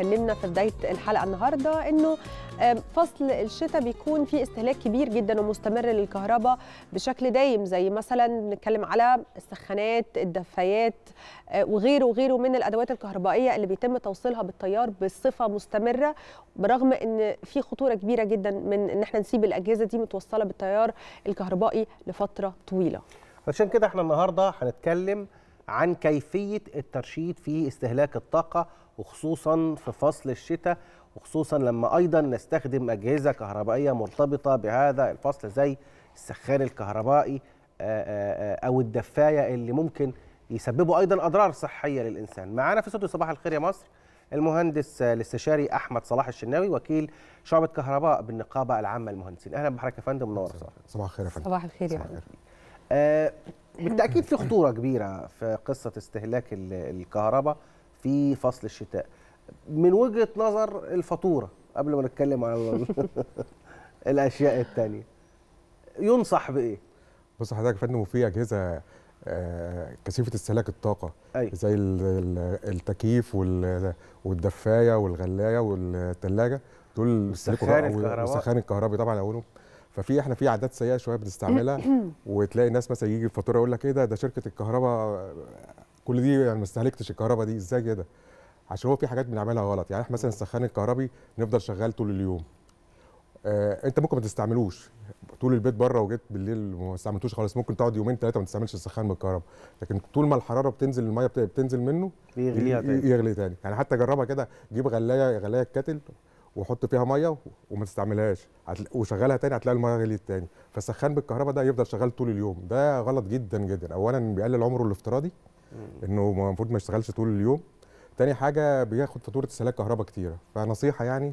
اتكلمنا في بدايه الحلقه النهارده انه فصل الشتاء بيكون في استهلاك كبير جدا ومستمر للكهرباء بشكل دايم زي مثلا بنتكلم على السخانات الدفايات آه، وغيره وغيره من الادوات الكهربائيه اللي بيتم توصيلها بالتيار بصفه مستمره برغم ان في خطوره كبيره جدا من ان احنا نسيب الاجهزه دي متوصله بالتيار الكهربائي لفتره طويله عشان كده احنا النهارده هنتكلم عن كيفيه الترشيد في استهلاك الطاقه وخصوصا في فصل الشتاء وخصوصا لما ايضا نستخدم اجهزه كهربائيه مرتبطه بهذا الفصل زي السخان الكهربائي آه، آه، آه، او الدفايه اللي ممكن يسببوا ايضا اضرار صحيه للانسان معانا في استوديو صباح الخير يا مصر المهندس الاستشاري احمد صلاح الشناوي وكيل شعبه كهرباء بالنقابه العامه للمهندسين اهلا بحضرتك يا فندم منور صباح الخير يا فندم صباح الخير يا فندم بالتاكيد في خطوره كبيره في قصه استهلاك الكهرباء في فصل الشتاء من وجهه نظر الفاتوره قبل ما نتكلم على الاشياء الثانيه ينصح بايه بص حضرتك يا فندم وفي اجهزه آه، كثيفه استهلاك الطاقه أي. أيوة. زي التكييف والدفايه والغلايه والثلاجه دول السخان الكهربي طبعا اولهم ففي احنا في عادات سيئه شويه بنستعملها وتلاقي الناس مثلا يجي الفاتوره يقول لك ايه ده ده شركه الكهرباء كل دي يعني ما استهلكتش الكهرباء دي ازاي كده عشان هو في حاجات بنعملها غلط يعني احنا مثلا السخان الكهربي نفضل شغال طول اليوم آه انت ممكن ما تستعملوش طول البيت بره وجيت بالليل ما استعملتوش خالص ممكن تقعد يومين ثلاثه ما تستعملش السخان بالكهرباء لكن طول ما الحراره بتنزل الميه بتنزل منه يغليها تاني يغلي تاني يعني حتى جربها كده جيب غلايه غلايه الكاتل وحط فيها ميه وما تستعملهاش وشغلها تاني هتلاقي الميه غليت تاني فالسخان بالكهرباء ده يفضل شغال طول اليوم ده غلط جدا جدا اولا بيقلل عمره الافتراضي انه المفروض ما يشتغلش طول اليوم تاني حاجه بياخد فاتوره استهلاك كهرباء كتيره فنصيحه يعني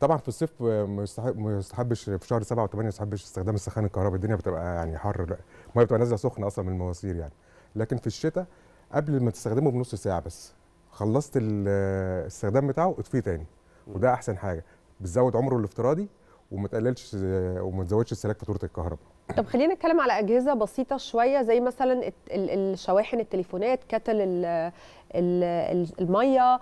طبعا في الصيف ما يستحبش في شهر 7 و8 ما يستحبش استخدام السخان الكهرباء الدنيا بتبقى يعني حر الميه بتبقى نازله سخنه اصلا من المواسير يعني لكن في الشتاء قبل ما تستخدمه بنص ساعه بس خلصت الاستخدام بتاعه اطفيه تاني وده احسن حاجه بتزود عمره الافتراضي وما تقللش وما تزودش استهلاك فاتوره الكهرباء طب خلينا نتكلم على اجهزه بسيطه شويه زي مثلا الشواحن التليفونات كتل الميه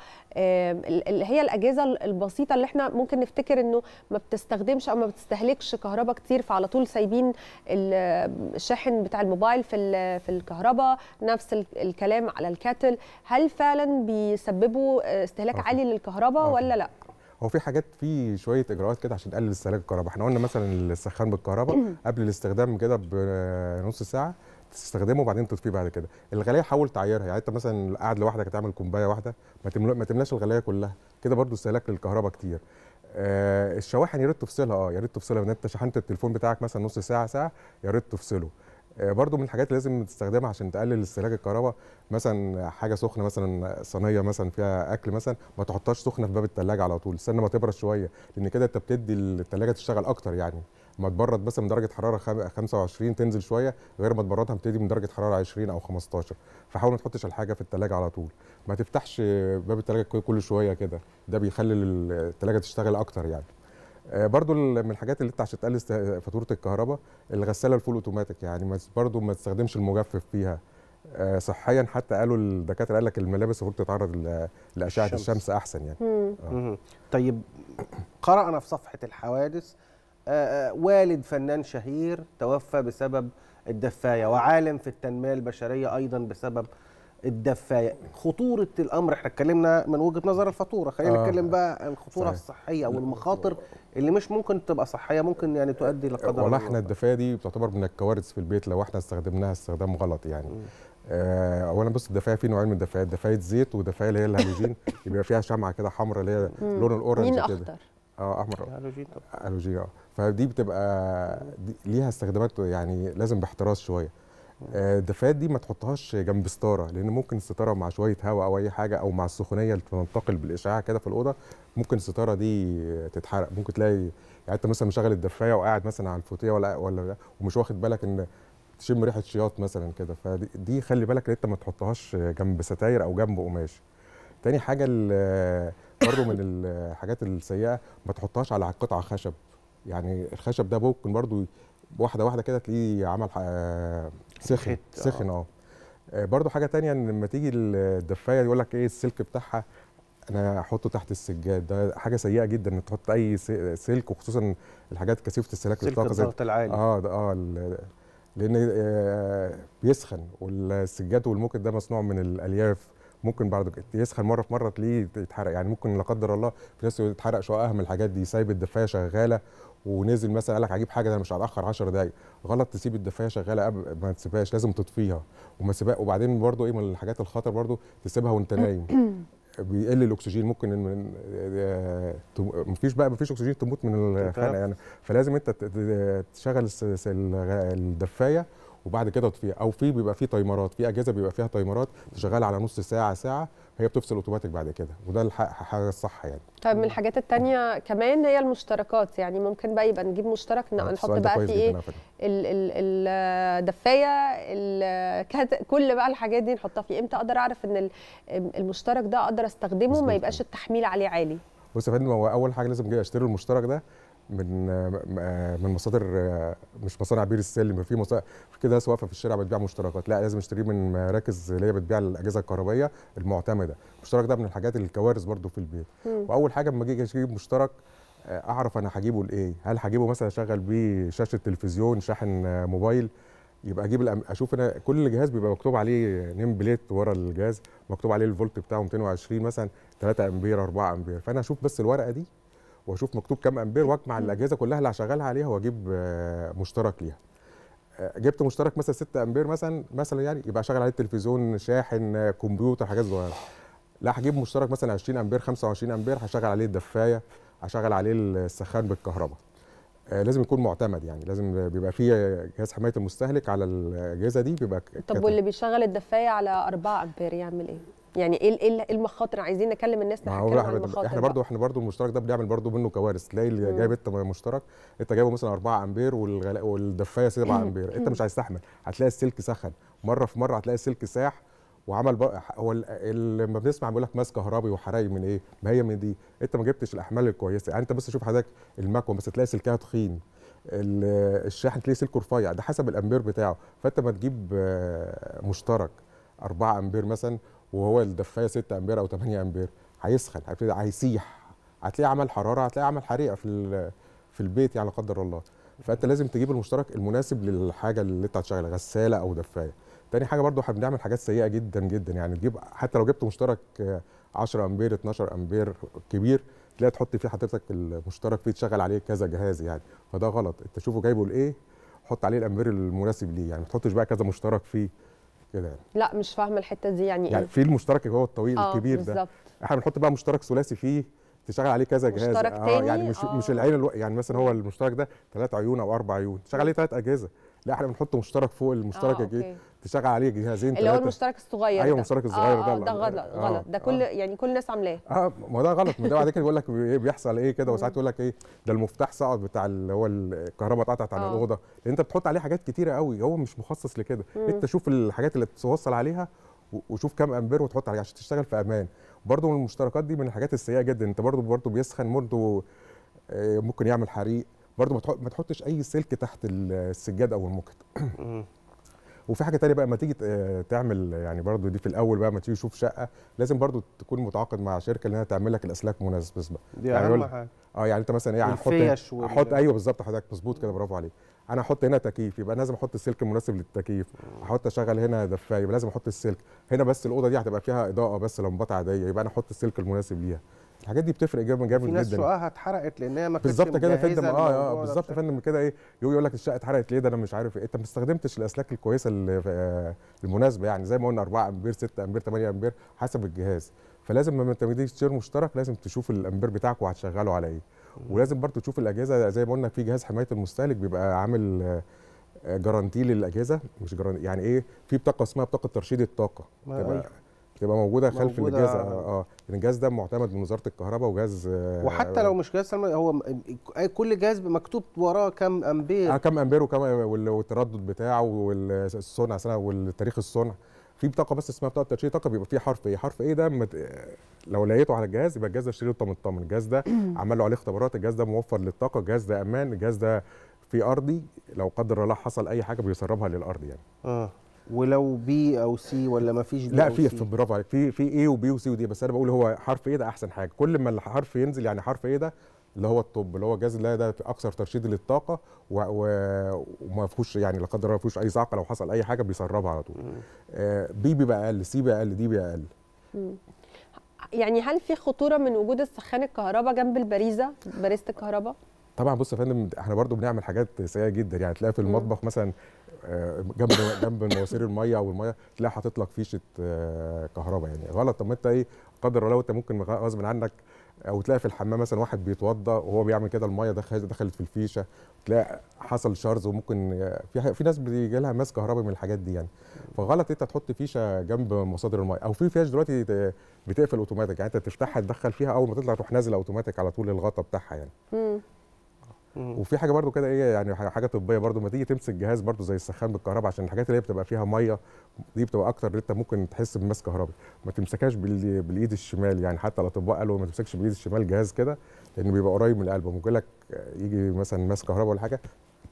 هي الاجهزه البسيطه اللي احنا ممكن نفتكر انه ما بتستخدمش او ما بتستهلكش كهرباء كتير فعلى طول سايبين الشاحن بتاع الموبايل في في الكهرباء نفس الكلام على الكاتل هل فعلا بيسببوا آه، استهلاك عالي للكهرباء ولا لا هو في حاجات في شويه اجراءات كده عشان نقلل استهلاك الكهرباء احنا قلنا مثلا السخان بالكهرباء قبل الاستخدام كده بنص ساعه تستخدمه وبعدين تطفيه بعد كده الغلايه حاول تعيرها يعني انت مثلا قاعد لوحدك هتعمل كوبايه واحده ما, ما تملاش الغلايه كلها كده برضو استهلاك للكهرباء كتير آه الشواحن يا ريت تفصلها اه يا ريت تفصلها انت شحنت التليفون بتاعك مثلا نص ساعه ساعه يا ريت تفصله آه، برضو من الحاجات اللي لازم تستخدمها عشان تقلل استهلاك الكهرباء مثلا حاجه سخنه مثلا صينيه مثلا فيها اكل مثلا ما تحطهاش سخنه في باب الثلاجه على طول استنى ما تبرد شويه لان كده انت بتدي الثلاجه تشتغل اكتر يعني ما تبرد مثلا من درجه حراره 25 تنزل شويه غير ما تبردها بتدي من درجه حراره 20 او 15 فحاول ما تحطش الحاجه في الثلاجه على طول ما تفتحش باب الثلاجه كل شويه كده ده بيخلي الثلاجه تشتغل اكتر يعني آه، برضو من الحاجات اللي انت عشان تقلل فاتوره الكهرباء الغساله الفول اوتوماتيك يعني برضو ما تستخدمش المجفف فيها آه، صحيا حتى قالوا الدكاتره قال لك الملابس المفروض تتعرض لاشعه الشمس. الشمس احسن يعني آه. طيب قرانا في صفحه الحوادث آه، والد فنان شهير توفى بسبب الدفايه وعالم في التنميه البشريه ايضا بسبب الدفايه خطوره الامر احنا اتكلمنا من وجهه نظر الفاتوره خلينا آه. نتكلم بقى الخطوره صحيح. الصحيه والمخاطر اللي مش ممكن تبقى صحيه ممكن يعني تؤدي لقدر والله احنا الدفايه دي بتعتبر من الكوارث في البيت لو احنا استخدمناها استخدام غلط يعني آه اولا بص الدفايه في نوعين من الدفايات دفايه زيت ودفايه اللي هي الهالوجين بيبقى فيها شمعه كده حمراء اللي هي لون الاورنج كده اه احمر الهالوجين طبعا الهالوجين اه فدي بتبقى دي ليها استخدامات يعني لازم باحتراز شويه آه، الدفايات دي ما تحطهاش جنب ستاره لان ممكن الستاره مع شويه هواء او اي حاجه او مع السخونيه اللي بتنتقل بالاشعاع كده في الاوضه ممكن الستاره دي تتحرق ممكن تلاقي يعني انت مثلا مشغل الدفايه وقاعد مثلا على الفوتيه ولا ولا ومش واخد بالك ان تشم ريحه شياط مثلا كده فدي خلي بالك ان انت ما تحطهاش جنب ستاير او جنب قماش تاني حاجه برضه من الحاجات السيئه ما تحطهاش على قطعه خشب يعني الخشب ده ممكن برضه واحده واحده كده تلاقيه عمل سخن آه. سخن آه. اه برضو حاجه تانية ان لما تيجي الدفايه يقول لك ايه السلك بتاعها انا احطه تحت السجاد ده حاجه سيئه جدا ان تحط اي سلك وخصوصا الحاجات كثيفه السلاك سلك الضغط العالي اه ده اه لان آه بيسخن والسجاد والموكت ده مصنوع من الالياف ممكن بعد يسخن مره في مره تلاقيه يتحرق يعني ممكن لا قدر الله في ناس يتحرق شقها من الحاجات دي سايب الدفايه شغاله ونزل مثلا قال لك هجيب حاجه انا مش هتاخر 10 دقايق غلط تسيب الدفايه شغاله قبل ما تسيبهاش لازم تطفيها وما سيبها وبعدين برضو ايه من الحاجات الخطر برضو تسيبها وانت نايم بيقل الاكسجين ممكن ان آه، آه، مفيش بقى مفيش اكسجين تموت من الخنقه يعني فلازم انت تشغل الدفايه وبعد كده تطفيها او في بيبقى في تايمرات في اجهزه بيبقى فيها تايمرات شغال على نص ساعه ساعه هي بتفصل اوتوماتيك بعد كده وده حاجه الصح يعني طيب من الحاجات الثانيه كمان هي المشتركات يعني ممكن بقى يبقى نجيب مشترك آه، نحط بقى في ايه الدفايه كل بقى الحاجات دي نحطها فيه امتى اقدر اعرف ان المشترك ده اقدر استخدمه ما يبقاش التحميل عليه عالي بص يا فندم هو اول حاجه لازم اشتري المشترك ده من من مصادر مش مصانع بير السلم في مصانع كده ناس واقفه في الشارع بتبيع مشتركات لا لازم اشتريه من مراكز اللي هي بتبيع الاجهزه الكهربائيه المعتمده المشترك ده من الحاجات الكوارث برده في البيت واول حاجه لما اجي اجيب مشترك آه، اعرف انا هجيبه لايه هل هجيبه مثلا اشغل بيه شاشه تلفزيون شاحن موبايل يبقى اجيب اشوف انا كل جهاز بيبقى مكتوب عليه نيم بليت ورا الجهاز مكتوب عليه الفولت بتاعه 220 مثلا 3 امبير 4 امبير فانا اشوف بس الورقه دي واشوف مكتوب كام امبير واجمع الاجهزه كلها اللي هشغلها عليها واجيب آه، مشترك ليها آه، جبت مشترك مثلا 6 امبير مثلا مثلا يعني يبقى شغال عليه التلفزيون شاحن كمبيوتر حاجات صغيره لا هجيب مشترك مثلا 20 امبير 25 امبير هشغل عليه الدفايه هشغل عليه السخان بالكهرباء آه، لازم يكون معتمد يعني لازم بيبقى فيه جهاز حمايه المستهلك على الاجهزه دي بيبقى طب واللي بيشغل الدفايه على 4 امبير يعمل ايه يعني إيه, إيه, ايه المخاطر عايزين نكلم الناس نحكي عن المخاطر احنا برضو احنا برضو المشترك ده بنعمل برضو منه كوارث تلاقي اللي جايب انت مشترك انت جايبه مثلا 4 امبير والغلاء والدفايه 7 امبير انت مش عايز تحمل هتلاقي السلك سخن مره في مره هتلاقي السلك ساح وعمل بقى هو لما بنسمع بيقول لك ماس كهربي وحرايق من ايه؟ ما هي من دي، انت ما جبتش الاحمال الكويسه، يعني انت بس شوف حضرتك المكوى بس تلاقي سلكها تخين، الشاحن تلاقي سلكه رفيع، ده حسب الامبير بتاعه، فانت ما تجيب مشترك 4 امبير مثلا وهو الدفايه 6 امبير او 8 امبير هيسخن هيبتدي هيسيح هتلاقيه عمل حراره هتلاقيه عمل حريقه في في البيت يعني لا قدر الله فانت لازم تجيب المشترك المناسب للحاجه اللي انت هتشغلها غساله او دفايه تاني حاجه برضو احنا بنعمل حاجات سيئه جدا جدا يعني تجيب حتى لو جبت مشترك 10 آه، امبير 12 امبير كبير تلاقي تحط فيه حضرتك المشترك فيه تشغل عليه كذا جهاز يعني فده غلط انت شوفه جايبه لايه حط عليه الامبير المناسب ليه يعني ما تحطش بقى كذا مشترك فيه كده يعني لا مش فاهمه الحته دي يعني يعني إيه؟ في المشترك اللي هو الطويل آه الكبير بالزبط. ده احنا بنحط بقى مشترك ثلاثي فيه تشغل عليه كذا جهاز مشترك آه تاني يعني مش آه. مش العين الو... يعني مثلا هو المشترك ده ثلاث عيون او اربع عيون تشغل عليه ثلاث اجهزه لا احنا بنحط مشترك فوق المشترك آه، تشغل عليه جهازين اللي هو المشترك الصغير ايوه المشترك الصغير آه، ده, آه، ده غلط غلط ده آه، كل آه. يعني كل الناس عاملاه اه ما ده غلط ده بعد كده بيقول لك ايه بيحصل ايه كده وساعات يقول لك ايه ده المفتاح سقط بتاع اللي هو الكهرباء اتقطعت على آه. الاوضه لان انت بتحط عليه حاجات كتيره قوي هو مش مخصص لكده انت شوف الحاجات اللي بتتوصل عليها وشوف كام امبير وتحط عليه عشان تشتغل في امان برضو المشتركات دي من الحاجات السيئه جدا انت برضو برضو بيسخن برضو ممكن يعمل حريق برضو ما تحطش اي سلك تحت السجاد او الموكت وفي حاجه تانية بقى ما تيجي تعمل يعني برضو دي في الاول بقى ما تيجي تشوف شقه لازم برضو تكون متعاقد مع شركه اللي هي تعمل لك الاسلاك مناسبه دي يعني اهم حاجه اه يعني انت مثلا ايه هحط احط ايوه بالظبط حضرتك مظبوط كده برافو عليك انا احط هنا تكييف يبقى لازم احط السلك المناسب للتكييف احط اشغل هنا دفايه يبقى لازم احط السلك هنا بس الاوضه دي هتبقى فيها اضاءه بس لمبات عاديه يبقى انا احط السلك المناسب ليها الحاجات دي بتفرق جامد جدا في ناس شققها اتحرقت لان هي ما كانتش بالظبط كده يا فندم اه, آه، بالظبط يا فندم كده ايه يقول لك الشقه اتحرقت ليه ده انا مش عارف ايه انت ما استخدمتش الاسلاك الكويسه آه، المناسبه يعني زي ما قلنا 4 امبير 6 امبير 8 امبير حسب الجهاز فلازم لما انت بتيجي تشتري مشترك لازم تشوف الامبير بتاعك وهتشغله على ايه ولازم برضو تشوف الاجهزه زي ما قلنا في جهاز حمايه المستهلك بيبقى عامل آه، جارانتي للاجهزه مش جارانتي يعني ايه في بطاقه اسمها بطاقه ترشيد الطاقه تبقى موجوده خلف موجودة الجهاز اه, آه. الجهاز ده معتمد من وزاره الكهرباء وجهاز آه، وحتى لو مش جهاز هو كل جهاز مكتوب وراه كام امبير آه كام امبير وكم آه، والتردد بتاعه والصنع سنه والتاريخ الصنع في بطاقه بس اسمها بطاقه تشغيل طاقه بيبقى فيها حرف ايه حرف ايه ده مت... لو لقيته على الجهاز يبقى الجهاز ده اشتريه طمن الجهاز ده عمل له عليه اختبارات الجهاز ده موفر للطاقه الجهاز ده امان الجهاز ده في ارضي لو قدر الله حصل اي حاجه بيسربها للارض يعني اه ولو بي او سي ولا ما فيش لا في برافو عليك في في اي وبي وسي ودي بس انا بقول هو حرف ايه ده احسن حاجه كل ما الحرف ينزل يعني حرف ايه ده اللي هو الطب اللي هو الجهاز اللي ده اكثر ترشيد للطاقه و... و... وما فيهوش يعني لا قدر الله ما فيهوش اي صعقه لو حصل اي حاجه بيسربها على طول. آه بي بيبقى اقل، سي بيبقى اقل، دي بيبقى اقل. يعني هل في خطوره من وجود السخان الكهرباء جنب البريزه، باريزه الكهرباء؟ طبعا بص يا فندم احنا برضو بنعمل حاجات سيئه جدا يعني تلاقي في المطبخ مثلا آه، جنب جنب مواسير الميه الميه تلاقي حاطط لك فيشه آه، كهرباء يعني غلط طب ما انت ايه قدر لو انت ممكن غصب عنك او تلاقي في الحمام مثلا واحد بيتوضا وهو بيعمل كده الميه دخلت في الفيشه تلاقي حصل شرز وممكن في في ناس بيجي لها ماس كهرباء من الحاجات دي يعني فغلط انت تحط فيشه جنب مصادر الميه او في فيش دلوقتي بتقفل اوتوماتيك يعني انت تفتحها تدخل فيها اول ما تطلع تروح نازل اوتوماتيك على طول الغطا بتاعها يعني وفي حاجه برده كده ايه يعني حاجه طبيه برده ما تيجي تمسك جهاز برده زي السخان بالكهرباء عشان الحاجات اللي هي بتبقى فيها ميه دي بتبقى اكتر انت ممكن تحس بمس كهربي ما تمسكهاش بالايد الشمال يعني حتى الاطباء قالوا ما تمسكش بالايد الشمال جهاز كده لانه بيبقى قريب من القلب ممكن لك آه، يجي مثلا ماس كهرباء ولا حاجه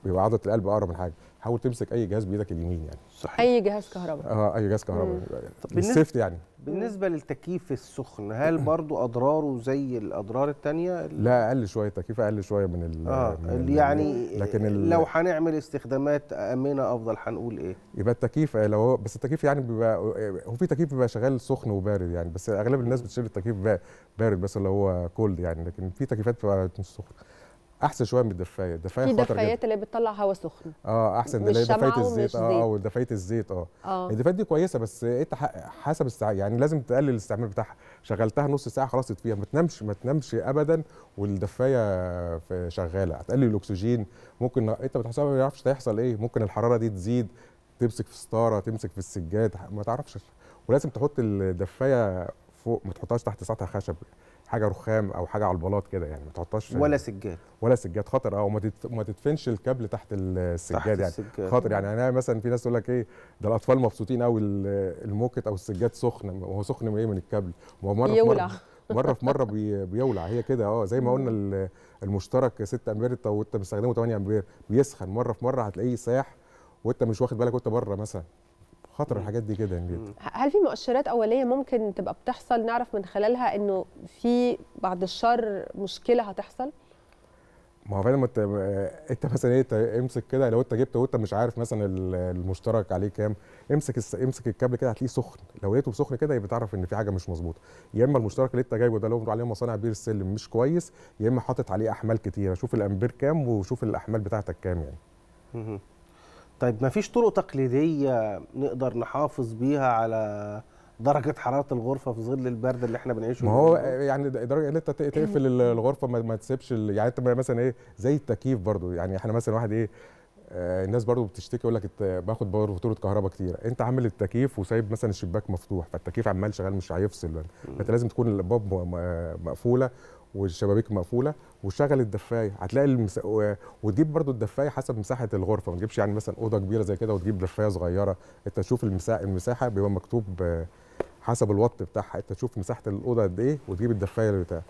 بيبقى عضله القلب اقرب من حاجه حاول تمسك اي جهاز بايدك اليمين يعني صحيح. اي جهاز كهرباء اه اي جهاز كهرباء يعني بالسيفت يعني بالنسبه للتكييف السخن هل برضو اضراره زي الاضرار الثانيه لا اقل شويه التكييف اقل شويه من ال آه. يعني لكن لو هنعمل استخدامات امنه افضل هنقول ايه يبقى التكييف آه، لو هو بس التكييف يعني بيبقى آه، هو في تكييف بيبقى شغال سخن وبارد يعني بس اغلب الناس بتشيل التكييف بارد بس اللي هو كولد يعني لكن في تكييفات بتبقى سخن احسن شويه من الدفايه الدفايه خطر الدفايات اللي بتطلع هواء سخن اه احسن اللي هي دفايه الزيت اه او دفايه الزيت اه, آه. الدفايات دي كويسه بس ايه حسب الساعه يعني لازم تقلل الاستعمال بتاعها شغلتها نص ساعه خلاص تطفيها ما تنامش ما تنامش ابدا والدفايه شغاله هتقلل الاكسجين ممكن انت بتحسبها ما يعرفش هيحصل ايه ممكن الحراره دي تزيد تمسك في ستاره تمسك في السجاد ما تعرفش ولازم تحط الدفايه فوق ما تحطهاش تحت سطح خشب حاجه رخام او حاجه على البلاط كده يعني ما تحطهاش ولا سجاد ولا سجاد خطر او آه، ما تدفنش الكابل تحت السجاد تحت يعني السجاد. خطر يعني انا مثلا في ناس تقول لك ايه ده الاطفال مبسوطين قوي الموكت او السجاد سخن هو سخن من ايه من الكابل هو مره يولع. في مره مره في مره بي بيولع هي كده اه زي ما قلنا المشترك 6 امبير وانت مستخدمه 8 امبير بيسخن مره في مره هتلاقيه ساح وانت مش واخد بالك وانت بره مثلا خطر الحاجات دي جدا جدا هل في مؤشرات اوليه ممكن تبقى بتحصل نعرف من خلالها انه في بعد الشر مشكله هتحصل ما هو فعلا مت... انت مثلا ايه امسك كده لو انت جبت وانت مش عارف مثلا المشترك عليه كام امسك الس... امسك الكابل كده هتلاقيه سخن لو لقيته سخن كده يبقى تعرف ان في حاجه مش مظبوطه يا اما المشترك اللي انت جايبه ده لو عليه مصانع بير السلم مش كويس يا اما حاطط عليه احمال كتيره شوف الامبير كام وشوف الاحمال بتاعتك كام يعني طيب ما فيش طرق تقليديه نقدر نحافظ بيها على درجة حرارة الغرفة في ظل البرد اللي احنا بنعيشه ما هو يعني درجة ان انت تقفل الغرفة ما تسيبش يعني انت مثلا ايه زي التكييف برضو يعني احنا مثلا واحد ايه آه، الناس برضو بتشتكي يقول لك باخد فاتوره كهرباء كتير انت عامل التكييف وسايب مثلا الشباك مفتوح فالتكييف عمال شغال مش هيفصل فانت لازم تكون الابواب مقفوله والشبابيك مقفوله وشغل الدفايه هتلاقي المس... و... وتجيب برضو الدفايه حسب مساحه الغرفه ما تجيبش يعني مثلا اوضه كبيره زي كده وتجيب دفايه صغيره انت تشوف المسا... المساحه بيبقى مكتوب حسب الوات بتاعها انت تشوف مساحه الاوضه قد ايه وتجيب الدفايه اللي بتاعها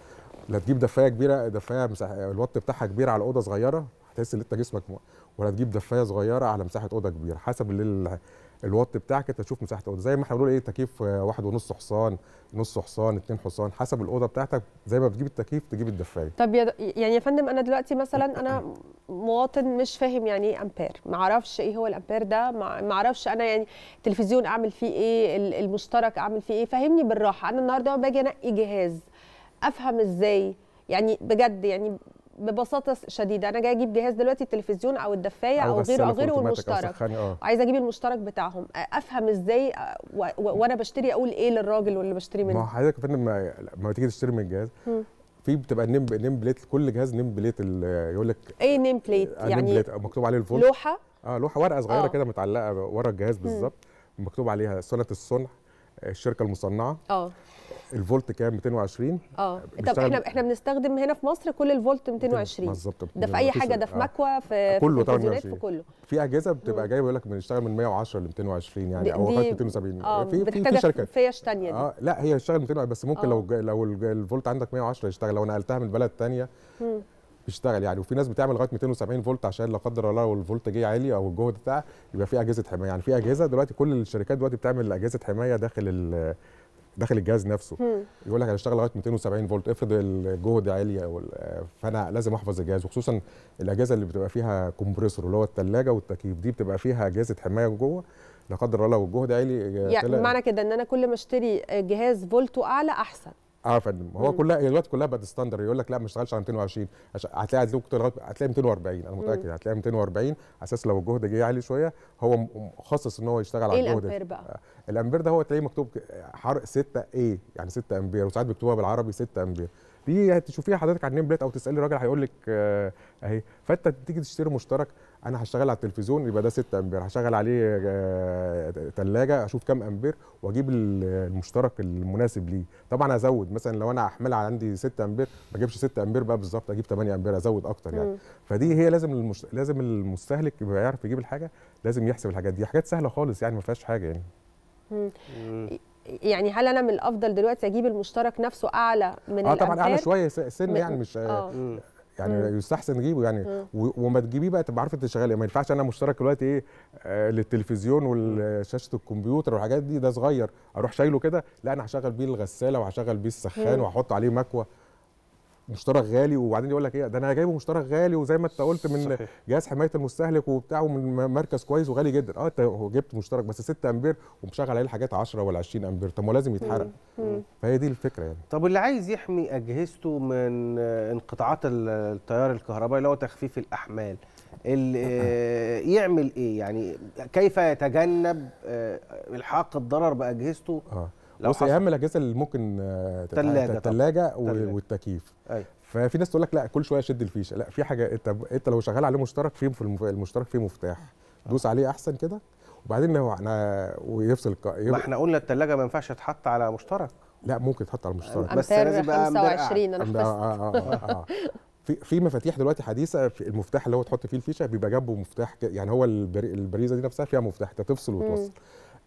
لا تجيب دفايه كبيره دفايه مساحه الوات بتاعها كبير على اوضه صغيره هتحس ان انت جسمك م... ولا تجيب دفايه صغيره على مساحه اوضه كبيره حسب اللي الوات بتاعك انت تشوف مساحه الاوضه زي ما احنا بنقول ايه تكييف آه، واحد ونص حصان نص حصان اثنين حصان حسب الاوضه بتاعتك زي ما بتجيب التكييف تجيب الدفايه طب يا يعني يا فندم انا دلوقتي مثلا انا مواطن مش فاهم يعني ايه امبير ما اعرفش ايه هو الامبير ده ما اعرفش انا يعني التلفزيون اعمل فيه ايه المشترك اعمل فيه ايه فهمني بالراحه انا النهارده باجي انقي جهاز افهم ازاي يعني بجد يعني ببساطه شديده انا جاي اجيب جهاز دلوقتي التلفزيون او الدفايه او, غيره او غيره والمشترك أو آه. اجيب المشترك بتاعهم افهم ازاي وانا بشتري اقول ايه للراجل واللي بشتري منه ما حضرتك فين ما لما تيجي تشتري من الجهاز في بتبقى نيم نيم بليت كل جهاز نيم بليت يقول لك ايه نيم بليت آه، يعني نيم بليت آه، مكتوب عليه الفولت لوحه اه لوحه ورقه صغيره كده متعلقه ورا الجهاز بالظبط مكتوب عليها سنه الصنع الشركه المصنعه اه الفولت كام 220 اه طب احنا احنا بنستخدم هنا في مصر كل الفولت 220 بالظبط ده في اي حاجه ده في آه. مكوى في كله في, في كله في اجهزه بتبقى جايه بيقول لك بنشتغل من 110 ل 220 يعني او لغايه 270 اه في في شركات فيش ثانيه اه لا هي بتشتغل 220 بس ممكن آه. لو لو الفولت عندك 110 يشتغل لو نقلتها من بلد ثانيه بيشتغل يعني وفي ناس بتعمل لغايه 270 فولت عشان لا قدر الله لو الفولت جه عالي او الجهد بتاع يبقى في اجهزه حمايه يعني في اجهزه دلوقتي كل الشركات دلوقتي بتعمل اجهزه حمايه داخل داخل الجهاز نفسه يقول لك انا هشتغل لغايه 270 فولت افرض الجهد عالي فانا لازم احفظ الجهاز وخصوصا الاجهزه اللي بتبقى فيها كومبريسور اللي هو الثلاجه والتكييف دي بتبقى فيها اجهزه حمايه جوه لا قدر الله لو الجهد عالي آه، يعني معنى كده ان انا كل ما اشتري جهاز فولته اعلى احسن اه يا فندم هو كلها الوقت دلوقتي كلها بقت ستاندر يقول لك لا ما اشتغلش على 220 هتلاقي هتلاقي 240 انا متاكد هتلاقي 240 على اساس لو الجهد جه عالي شويه هو مخصص ان هو يشتغل على إيه الجهد ايه الامبير بقى؟ آه، الامبير ده هو تلاقيه مكتوب حرق 6 اي يعني 6 امبير وساعات بيكتبوها بالعربي 6 امبير دي هتشوفيها حضرتك على النيم بليت او تسالي راجل هيقول لك آه، اهي فانت تيجي تشتري مشترك انا هشتغل على التلفزيون يبقى ده 6 امبير هشغل عليه ثلاجه آه، اشوف كام امبير واجيب المشترك المناسب ليه طبعا ازود مثلا لو انا احمل عندي 6 امبير ما اجيبش 6 امبير بقى بالظبط اجيب 8 امبير ازود اكتر يعني م. فدي هي لازم المش... لازم المستهلك يبقى يعرف يجيب الحاجه لازم يحسب الحاجات دي حاجات سهله خالص يعني ما فيهاش حاجه يعني يعني هل انا من الافضل دلوقتي اجيب المشترك نفسه اعلى من اه طبعا اعلى شويه سن يعني مش آه. آه. يعني مم. يستحسن نجيبه يعني وما تجيبيه بقى تبقى عارفه إيه. تشغلي ما ينفعش انا مشترك دلوقتي ايه آه للتلفزيون وشاشه الكمبيوتر والحاجات دي ده صغير اروح شايله كده لا انا هشغل بيه الغساله وهشغل بيه السخان وهحط عليه مكوه مشترك غالي وبعدين يقول لك ايه ده انا جايبه مشترك غالي وزي ما انت قلت من صحيح. جهاز حمايه المستهلك وبتاعه من مركز كويس وغالي جدا اه انت جبت مشترك بس 6 امبير ومشغل عليه الحاجات 10 ولا 20 امبير طب ما لازم يتحرق فهي دي الفكره يعني طب اللي عايز يحمي اجهزته من انقطاعات التيار الكهربائي اللي هو تخفيف الاحمال آه، يعمل ايه يعني كيف يتجنب آه، الحاق الضرر باجهزته آه. لو بص اهم الاجهزه اللي ممكن آه، تتعلق الثلاجه والتكييف أيوة. ففي ناس تقول لك لا كل شويه شد الفيشه لا في حاجه انت انت لو شغال عليه مشترك في المشترك فيه مفتاح آه. دوس عليه احسن كده وبعدين هو احنا ويفصل ما احنا قلنا الثلاجه ما ينفعش تتحط على مشترك لا ممكن تتحط على مشترك بس لازم بقى 25 انا حفظت آه، في في مفاتيح دلوقتي حديثه في المفتاح اللي هو تحط فيه الفيشه بيبقى جنبه مفتاح يعني هو البريزه دي نفسها فيها مفتاح انت تفصل وتوصل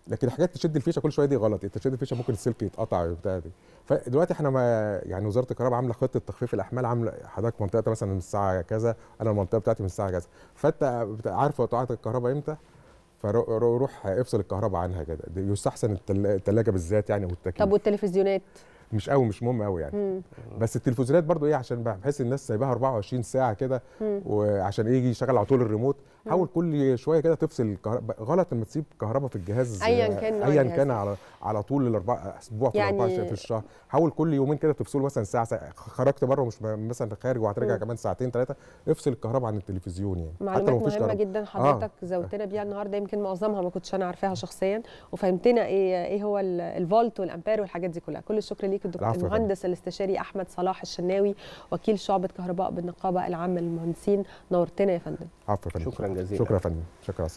لكن حاجات تشد الفيشه كل شويه دي غلط يعني تشد الفيشه ممكن السلك يتقطع وبتاع دي فدلوقتي احنا ما يعني وزاره الكهرباء عامله خطه تخفيف الاحمال عامله حضرتك منطقه مثلا من الساعه كذا انا المنطقه بتاعتي من الساعه كذا فانت عارف قطعت الكهرباء امتى فروح افصل الكهرباء عنها كده يستحسن الثلاجه بالذات يعني والتكييف طب والتلفزيونات مش قوي مش مهم قوي يعني مم. بس التلفزيونات برضو ايه عشان بحس الناس سايباها 24 ساعه كده وعشان ايه يجي يشتغل على طول الريموت حاول كل شويه كده تفصل الكهرباء غلط لما تسيب كهرباء في الجهاز ايا كان ايا كان على على طول الاربع اسبوع في يعني الاربع في الشهر حاول كل يومين كده تفصله مثلا ساعه, ساعة خرجت بره مش مثلا خارج وهترجع كمان ساعتين ثلاثه افصل الكهرباء عن التلفزيون يعني معلومات حتى لو مفيش مهمه كهرباء. جدا آه. حضرتك آه. زودتنا بيها النهارده يمكن معظمها ما كنتش انا عارفاها شخصيا وفهمتنا ايه ايه هو الفولت والامبير والحاجات دي كلها كل الشكر ليك عليك الدكتور المهندس الاستشاري احمد صلاح الشناوي وكيل شعبه كهرباء بالنقابه العامه للمهندسين نورتنا يا فندم عفوا شكرا جزيلا شكرا يا فندم شكرا